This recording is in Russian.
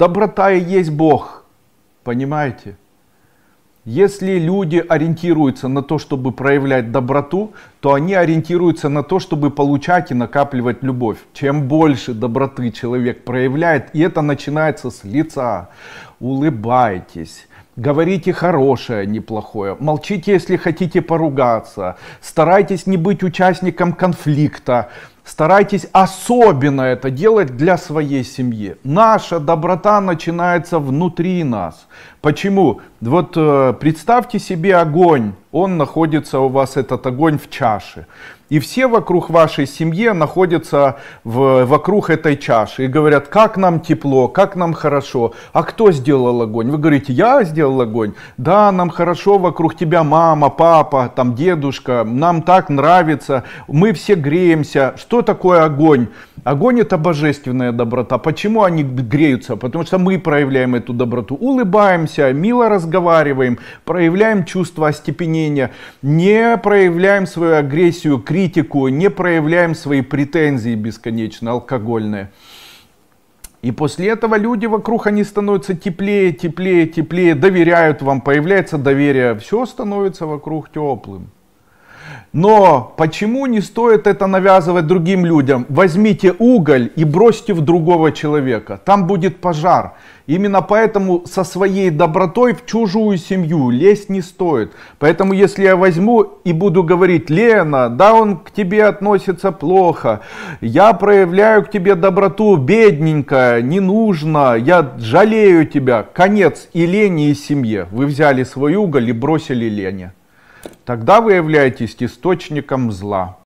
Доброта и есть Бог. Понимаете? Если люди ориентируются на то, чтобы проявлять доброту, то они ориентируются на то, чтобы получать и накапливать любовь. Чем больше доброты человек проявляет, и это начинается с лица. Улыбайтесь. Говорите хорошее, а неплохое. Молчите, если хотите поругаться. Старайтесь не быть участником конфликта. Старайтесь особенно это делать для своей семьи. Наша доброта начинается внутри нас. Почему? Вот э, представьте себе огонь. Он находится у вас, этот огонь в чаше. И все вокруг вашей семьи находятся в, вокруг этой чаши и говорят, как нам тепло, как нам хорошо. А кто сделал огонь? Вы говорите, я сделал огонь. Да, нам хорошо вокруг тебя мама, папа, там дедушка. Нам так нравится. Мы все греемся. Что что такое огонь? Огонь это божественная доброта. Почему они греются? Потому что мы проявляем эту доброту. Улыбаемся, мило разговариваем, проявляем чувство остепенения, не проявляем свою агрессию, критику, не проявляем свои претензии бесконечно алкогольные. И после этого люди вокруг, они становятся теплее, теплее, теплее, доверяют вам, появляется доверие, все становится вокруг теплым. Но почему не стоит это навязывать другим людям? Возьмите уголь и бросьте в другого человека. Там будет пожар. Именно поэтому со своей добротой в чужую семью лезть не стоит. Поэтому если я возьму и буду говорить, Лена, да он к тебе относится плохо, я проявляю к тебе доброту, бедненькая, не нужно, я жалею тебя. Конец и Лене, и семье. Вы взяли свой уголь и бросили Лене. Тогда вы являетесь источником зла.